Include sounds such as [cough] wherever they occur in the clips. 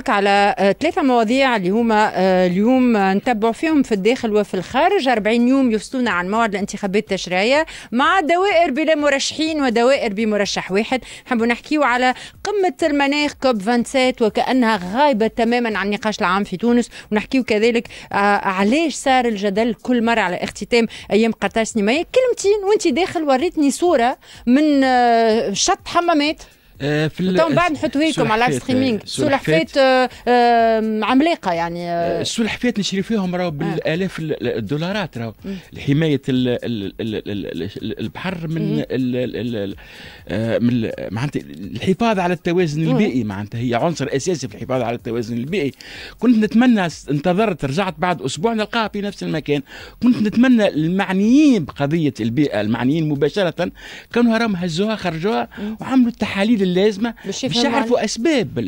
معك على آه، ثلاثة مواضيع اللي هما اليوم آه، نتبع فيهم في الداخل وفي الخارج 40 يوم يفصلونا عن موعد الانتخابات التشريعية مع دوائر بلا مرشحين ودوائر بمرشح واحد نحبوا نحكيو على قمة المناخ كوب 27 وكأنها غايبة تماما عن النقاش العام في تونس ونحكيو كذلك آه، علاش صار الجدل كل مرة على اختتام أيام قطر سينمائية كلمتين وانت داخل وريتني صورة من شط حمامات في من بعد نحطوا لكم على ستريمينغ سلحفات عملاقه يعني السلحفات اللي شري فيهم راهو بالالاف الدولارات راهو لحمايه البحر من من معناتها الحفاظ على التوازن البيئي معناتها هي عنصر اساسي في الحفاظ على التوازن البيئي كنت نتمنى انتظرت رجعت بعد اسبوع نلقاها في نفس المكان كنت نتمنى المعنيين بقضيه البيئه المعنيين مباشره كانوا راهم هزوها خرجوها وعملوا التحاليل اللازمه باش يعرفوا اسباب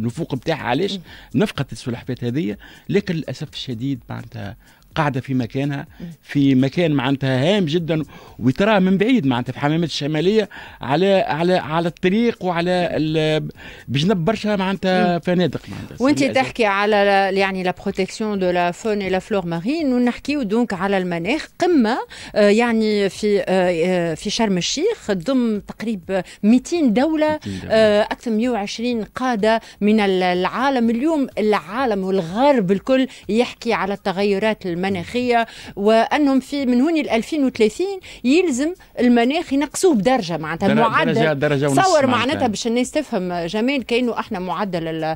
النفوق بتاعها علاش نفقت السلحفاه هذه لكن للاسف الشديد معناتها قاعده في مكانها في مكان معناتها هام جدا وترى من بعيد معناتها في حمامات الشماليه على على على الطريق وعلى بجنب برشا معناتها فنادق معناتها وانت تحكي على يعني لا بروتيكسيون دو لا فون اي لا فلور مارين ونحكيو دونك على المناخ قمه آه، يعني في آه، آه، في شرم الشيخ تضم تقريبا 200 دوله اكثر من 120 قاده من العالم اليوم العالم والغرب الكل يحكي على التغيرات المناخية المناخيه وانهم في من هوني ل 2030 يلزم المناخ ينقصوه بدرجه معناتها المعدل درجة درجة تصور معناتها باش الناس تفهم جمال كانه احنا معدل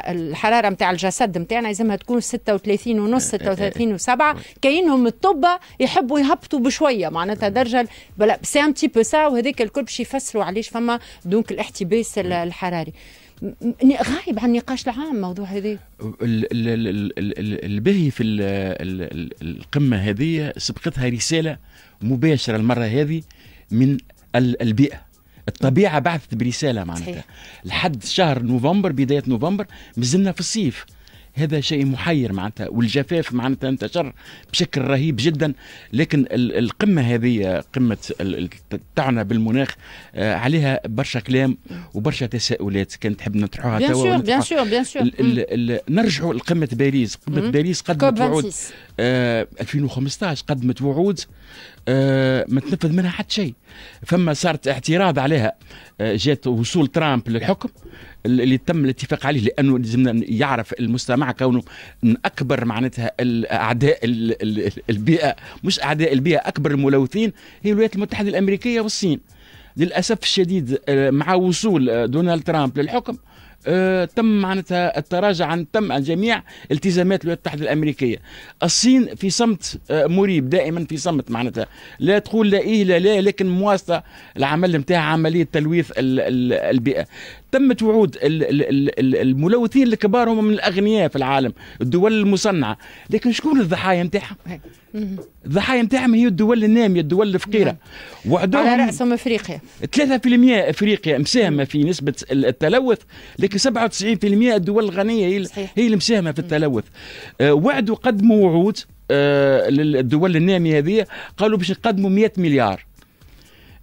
الحراره نتاع الجسد نتاعنا لازمها تكون 36 ونص 36 إيه، إيه، إيه. وسبعة كاينهم الطبة يحبوا يهبطوا بشوية معناتها درجة بلا سي ان بو سا وهذاك الكل باش يفسروا علاش فما دونك الاحتباس الحراري غايب عن النقاش العام موضوع هذه البهي في القمه هذه سبقتها رساله مباشره المره هذه من البيئه الطبيعه بعثت برساله معناتها لحد شهر نوفمبر بدايه نوفمبر مازلنا في الصيف هذا شيء محير معناتها والجفاف معناتها انتشر بشكل رهيب جدا لكن القمه هذه قمه تعنى بالمناخ آه، عليها برشا كلام وبرشا تساؤلات كانت تحب نطرحوها بيان سور بيان سور بيان سور نرجعوا لقمه باريس قمه mm. باريس قدمت وعود آه 2015 قدمت وعود آه ما تنفذ منها حتى شيء فما صارت اعتراض عليها آه جات وصول ترامب للحكم اللي تم الاتفاق عليه لانه لازمنا يعرف المستمع كونه من اكبر معناتها اعداء البيئه مش اعداء البيئه اكبر الملوثين هي الولايات المتحده الامريكيه والصين للاسف الشديد آه، مع وصول آه، دونالد ترامب للحكم آه، تم معناتها التراجع عن تم عن جميع التزامات الولايات المتحده الامريكيه. الصين في صمت مريب دائما في صمت معناتها لا تقول لا ايه لا لا لكن مواصله العمل نتاعها عمليه تلويث البيئه. تم وعود الملوثين الكبار هم من الاغنياء في العالم الدول المصنعه لكن شكون الضحايا نتاعهم الضحايا نتاعهم هي الدول الناميه الدول الفقيره نعم. وحدهم على راسهم افريقيا 3% افريقيا مساهمه في نسبه التلوث لكن 97% الدول الغنيه هي صحيح. هي اللي مساهمه في التلوث آه، وعدوا قدموا وعود آه، للدول الناميه هذه قالوا باش نقدموا 100 مليار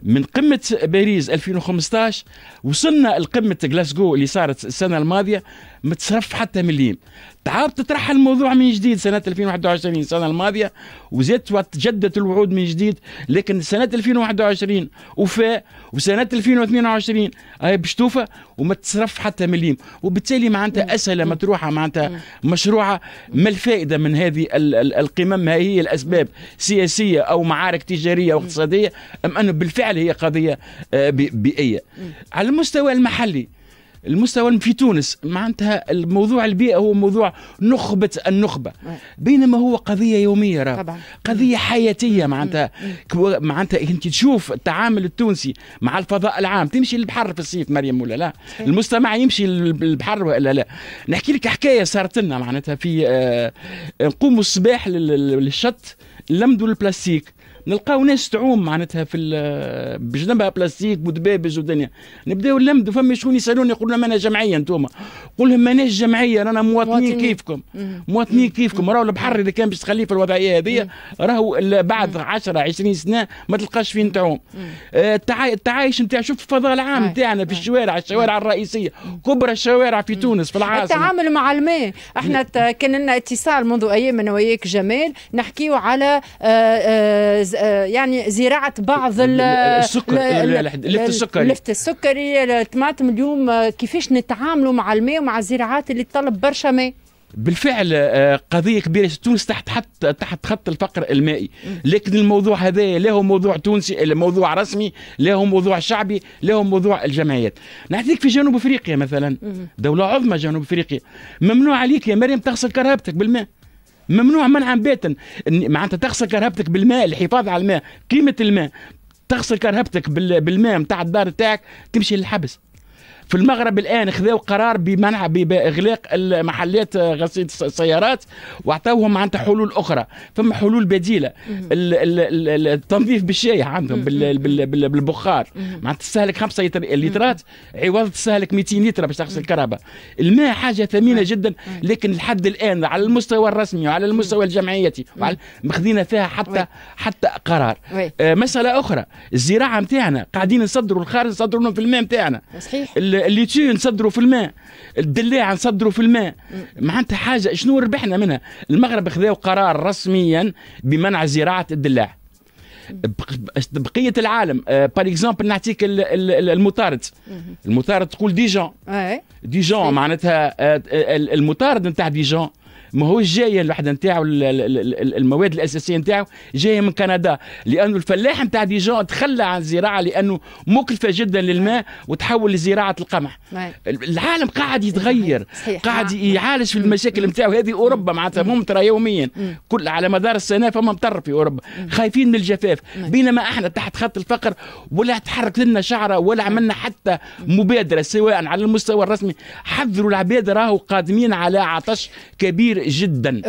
من قمة باريس 2015 وصلنا لقمة غلاسكو اللي صارت السنة الماضية ما تصرف حتى مليم تعاود تطرح الموضوع من جديد سنة 2021 السنة الماضية وزادت وتجدت الوعود من جديد لكن سنة 2021 وفاء وسنة 2022 هاي بشتوفة وما تصرف حتى مليم وبالتالي معناتها ما مطروحه معناتها مشروعه ما الفائده من هذه القمم ما هي الاسباب سياسيه او معارك تجاريه واقتصاديه ام انه بالفعل هي قضيه آه، بيئيه على المستوى المحلي المستوى في تونس معناتها الموضوع البيئة هو موضوع نخبة النخبة بينما هو قضية يومية راه طبعا. قضية حياتية معناتها معناتها انت تشوف التعامل التونسي مع الفضاء العام تمشي للبحر في الصيف مريم ولا لا المستمع يمشي للبحر ولا لا نحكي لك حكاية صارت لنا معناتها في آه، نقوم نقوموا الصباح للشط لمدوا البلاستيك نلقاو ناس تعوم معناتها في بجنبها بلاستيك ودبابز ودنيا نبداو نلمدوا فما شكون يسالوني يقول لهم انا جمعيه انتوما قول لهم ماناش جمعيه رانا مواطنين كيفكم مواطنين كيفكم راهو البحر اللي كان باش تخليه في الوضعيه هذه راهو بعد 10 20 سنه ما تلقاش فين تعوم آه، التعايش نتاع شوف الفضاء العام نتاعنا في الشوارع الشوارع الرئيسيه كبرى الشوارع في تونس في العاصمه التعامل مع الماء احنا كان لنا اتصال منذ ايام انا وياك جمال نحكيو على آه، آه، يعني زراعه بعض السكر لفت السكري لفت السكري الطماطم اليوم آه، كيفاش نتعاملوا مع الماء ومع الزراعات اللي تطلب برشا ماء بالفعل آه، قضيه كبيره تونس تحت حتى تحت خط الفقر المائي لكن الموضوع هذا لا هو موضوع تونسي موضوع رسمي لا هو موضوع شعبي لا هو موضوع الجمعيات نعطيك في جنوب افريقيا مثلا دوله عظمى جنوب افريقيا ممنوع عليك يا مريم تغسل كرهبتك بالماء ممنوع منعا باتا معناتها تغسل كرهبتك بالماء الحفاظ على الماء قيمه الماء تغسل كرهبتك بالماء نتاع الدار نتاعك تمشي للحبس في المغرب الان خذوا قرار بمنع باغلاق محلات آه، غسيل السيارات واعطوهم معناتها حلول اخرى فما حلول بديله التنظيف بالشاي عندهم بالبخار معناتها تستهلك 5 لترات عوض تستهلك 200 لتر باش تغسل الكهرباء الماء حاجه ثمينه جدا لكن لحد الان على المستوى الرسمي وعلى المستوى الجمعيتي مخذينا فيها حتى حتى قرار آه، مساله اخرى الزراعه نتاعنا قاعدين نصدروا الخارج نصدروا لهم في الماء نتاعنا صحيح الليتيو نصدروا في الماء الدلاع نصدروا في الماء معناتها حاجه شنو ربحنا منها المغرب خذاو قرار رسميا بمنع زراعه الدلاع بقيه العالم بار آه، اكزومبل نعطيك المطارد المطارد تقول ديجون آه. إيه. ديجون معناتها آه، المطارد نتاع ديجون ما هوش جايه الوحده نتاعو المواد الاساسيه نتاعو جايه من كندا لانه الفلاح نتاع ديجون تخلى عن الزراعه لانه مكلفه جدا للماء وتحول لزراعه القمح العالم قاعد يتغير قاعد يعالج في المشاكل نتاعو هذه اوروبا معناتها ممطره يوميا كل على مدار السنه فما مطر في اوروبا خايفين من الجفاف بينما احنا تحت خط الفقر ولا تحرك لنا شعره ولا عملنا حتى مبادره سواء على المستوى الرسمي حذروا العباد راهو قادمين على عطش كبير جدا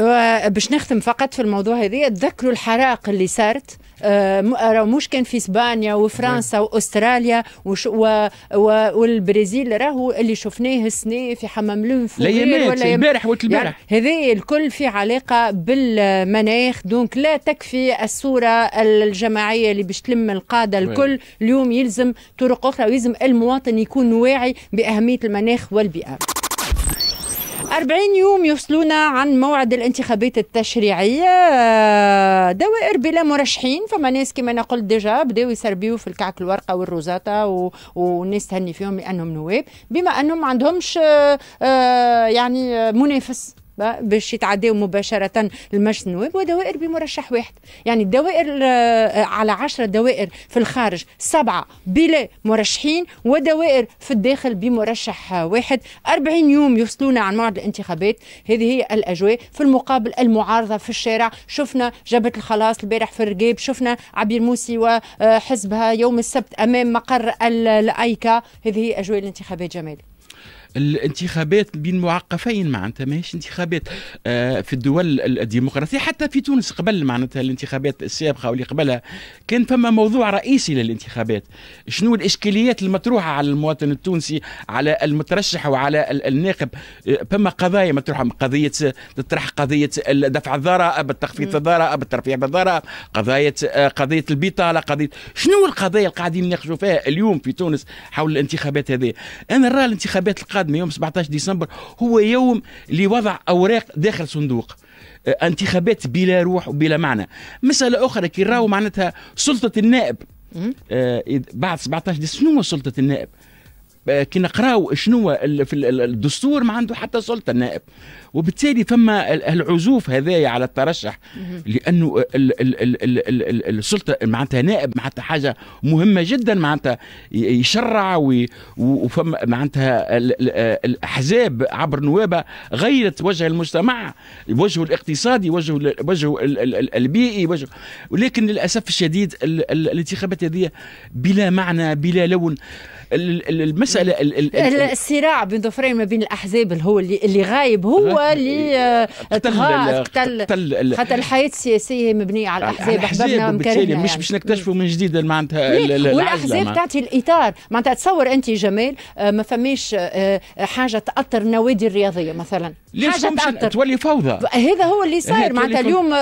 باش نختم فقط في الموضوع هذا تذكروا الحرائق اللي صارت آه, آه، مش كان في اسبانيا وفرنسا نعم. واستراليا وش و و والبرازيل راهو اللي شفناه السنه في حمام لونفلير ولا البارح وقت البارح يعني هذه الكل في علاقه بالمناخ دونك لا تكفي الصوره الجماعيه اللي باش تلم القاده الكل اليوم يلزم طرق اخرى ويلزم المواطن يكون واعي باهميه المناخ والبيئه 40 يوم يفصلونا عن موعد الانتخابات التشريعية آه، دوائر بلا مرشحين فما ناس كما أنا قلت ديجا بداو يسربيو في الكعك الورقة والروزاتا و... وناس تهني فيهم لأنهم نواب بما أنهم ما عندهمش آه، آه، يعني منافس باش يتعداو مباشرة لمجلس النواب ودوائر بمرشح واحد يعني الدوائر آه، آه، على عشرة دوائر في الخارج سبعة بلا مرشحين ودوائر في الداخل بمرشح واحد أربعين يوم يفصلونا عن موعد الانتخابات هذه هي الأجواء في المقابل المعارضة في الشارع شفنا جبهة الخلاص البارح في الرقاب شفنا عبير موسي وحزبها آه، يوم السبت أمام مقر الأيكا هذه هي أجواء الانتخابات جمال الانتخابات بين معقفين معناتها ماهيش انتخابات آه، في الدول الديمقراطيه حتى في تونس قبل معناتها الانتخابات السابقه واللي قبلها كان فما موضوع رئيسي للانتخابات شنو الاشكاليات المطروحه على المواطن التونسي على المترشح وعلى الناخب آه، فما قضايا مطروحه قضيه تطرح قضيه دفع الضرائب بالتخفيض الضرائب ترفيع بالضرائب قضايا آه، قضيه البطاله قضيه شنو القضايا اللي قاعدين نناقشوا فيها اليوم في تونس حول الانتخابات هذه انا نرى الانتخابات القادمه الخدمه يوم 17 ديسمبر هو يوم لوضع اوراق داخل صندوق آه، انتخابات بلا روح وبلا معنى مساله اخرى كي راهو معناتها سلطه النائب آه بعد 17 ديسمبر شنو سلطه النائب كي نقراو شنو في الدستور ما عنده حتى سلطه النائب وبالتالي فما العزوف هذايا على الترشح لانه السلطه معناتها نائب معناتها حاجه مهمه جدا معناتها يشرع وفما معناتها الاحزاب عبر نوابه غيرت وجه المجتمع وجهه الاقتصادي وجهه وجهه البيئي وجهه ولكن للاسف الشديد الانتخابات هذه بلا معنى بلا لون المساله الـ الـ الصراع بين ظفرين ما بين الاحزاب اللي هو اللي, اللي غايب هو اللي آه، قتل خاطر الحياه السياسيه مبنيه على الاحزاب احبابنا وبالتالي مش باش يعني. نكتشفوا من جديد معناتها والاحزاب تعطي الاطار معناتها تصور انت جمال آه، ما فماش آه، حاجه تاثر النوادي الرياضيه مثلا حاجه تاثر تولي فوضى هذا هو اللي صاير معناتها اليوم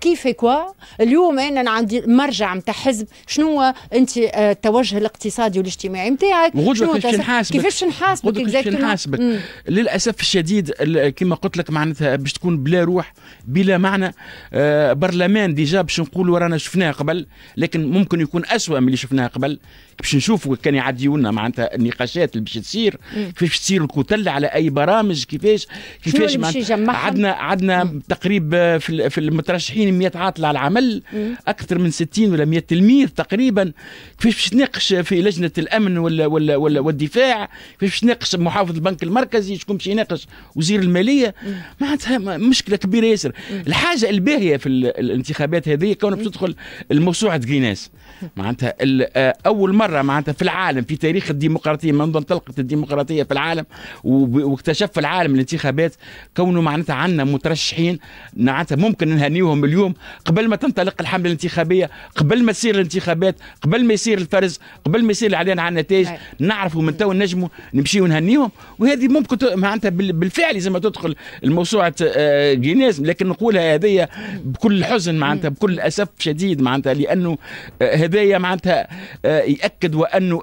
كيف كوا اليوم انا عندي مرجع نتاع حزب شنو انت التوجه الاقتصادي والاجتماعي الاجتماعي يعني نتاعك كيفاش نحاسبك كيفاش نحاسبك كيفاش نحاسبك للاسف الشديد كما قلت لك معناتها باش تكون بلا روح بلا معنى آه برلمان ديجا باش نقولوا رانا شفناه قبل لكن ممكن يكون اسوء من اللي شفناه قبل باش نشوفوا كان يعديونا معناتها النقاشات اللي باش تصير كيفاش تصير الكتل على اي برامج كيفاش كيفاش عندنا عندنا تقريبا في, في المترشحين 100 عاطل على العمل اكثر من 60 ولا 100 تلميذ تقريبا كيفاش باش تناقش في لجنه الامن الامن ولا ولا ولا والدفاع كيفاش تناقش محافظ البنك المركزي شكون باش يناقش وزير الماليه معناتها مشكله كبيره ياسر الحاجه الباهيه في الانتخابات هذه كون باش تدخل الموسوعه جينيس معناتها آه، اول مره معناتها في العالم في تاريخ الديمقراطيه منذ انطلقت الديمقراطيه في العالم واكتشف العالم الانتخابات كونه معناتها عندنا مترشحين معناتها ممكن نهنيوهم اليوم قبل ما تنطلق الحمله الانتخابيه قبل ما تصير الانتخابات قبل ما يصير الفرز قبل ما يصير الاعلان عن نتائج طيب. نعرفوا من تو نجموا نمشي ونهنيهم وهذه ممكن معناتها بالفعل زي ما تدخل الموسوعة آه، جينيز لكن نقولها هذه بكل حزن معناتها بكل أسف شديد معناتها لأنه آه، هذايا معناتها آه، يأكد وأنه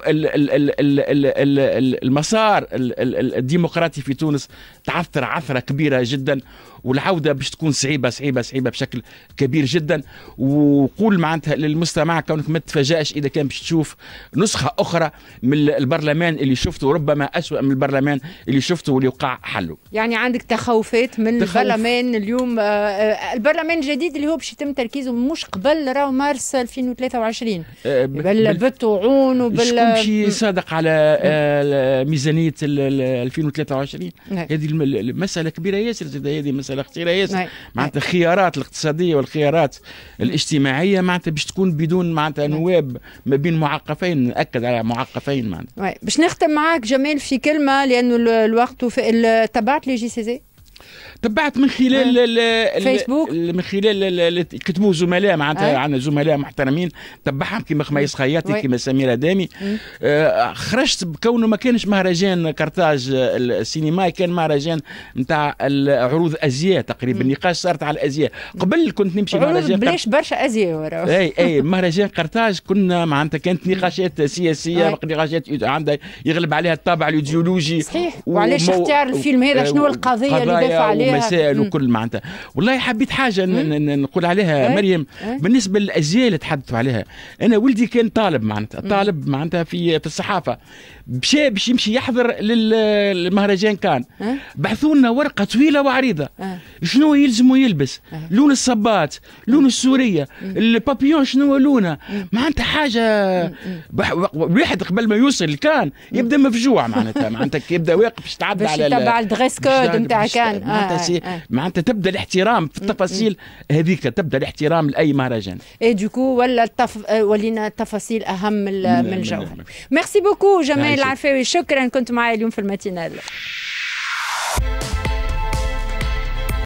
المسار الديمقراطي في تونس تعثر عثرة كبيرة جدا والعوده باش تكون صعيبه صعيبه صعيبه بشكل كبير جدا وقول معناتها للمستمع كونك ما تتفاجاش اذا كان باش تشوف نسخه اخرى من البرلمان اللي شفته ربما أسوأ من البرلمان اللي شفته واللي وقع حله يعني عندك تخوفات من تخوف. البرلمان اليوم آه، آه، البرلمان الجديد اللي هو باش يتم تركيزه مش قبل راهو مارس 2023 بل بالطعون وبال شكون باش يصادق على آه، ميزانيه 2023 نعم. هذه المساله كبيره ياسر هذه مساله خطيره ياسر نعم. معناتها الخيارات الاقتصاديه والخيارات الاجتماعيه معناتها باش تكون بدون معناتها نواب ما بين معقفين ناكد على معقف قفاين معنا باش نختم معاك جمال في كلمه لانه الوقت تبعت لي جي سي زي تبعت من خلال آه. الفيسبوك من خلال كتبوا زملاء معناتها آه. عندنا يعني زملاء محترمين تبعهم كيما خميس خياطي كيما سمير دامي آه، خرجت بكونه ما كانش مهرجان كرتاج السينما كان مهرجان نتاع عروض ازياء تقريبا النقاش صارت على الازياء قبل كنت نمشي مهرجان بلاش برشا ازياء [laughs] اي اي [laughs] مهرجان كارتاج كنا معناتها كانت نقاشات سياسيه نقاشات عندها يغلب عليها الطابع الايديولوجي صحيح وعلاش اختيار الفيلم هذا شنو القضيه اللي دافع عليها إيه ومسائل وكل معناتها والله حبيت حاجه نقول عليها إيه؟ مريم إيه؟ بالنسبه للاجيال اللي تحدثوا عليها انا ولدي كان طالب معناتها طالب معناتها في في الصحافه مشى باش يمشي يحضر للمهرجان كان أه؟ بحثوا لنا ورقه طويله وعريضه أه؟ شنو يلزمه يلبس أه؟ لون الصبات لون السوريه البابيون شنو لونه معناتها حاجه الواحد قبل ما يوصل كان يبدا مفجوع معناتها معناتها يبدا واقف باش تعدى على تبع الدريس كود نتاع كان معناتها تبدا الاحترام في التفاصيل هذيك تبدا الاحترام لاي مهرجان اي دوكو ولا ولينا التفاصيل اهم من الجوهر ميرسي بوكو جمال العفاوي شكرا كنت معي اليوم في الماتينال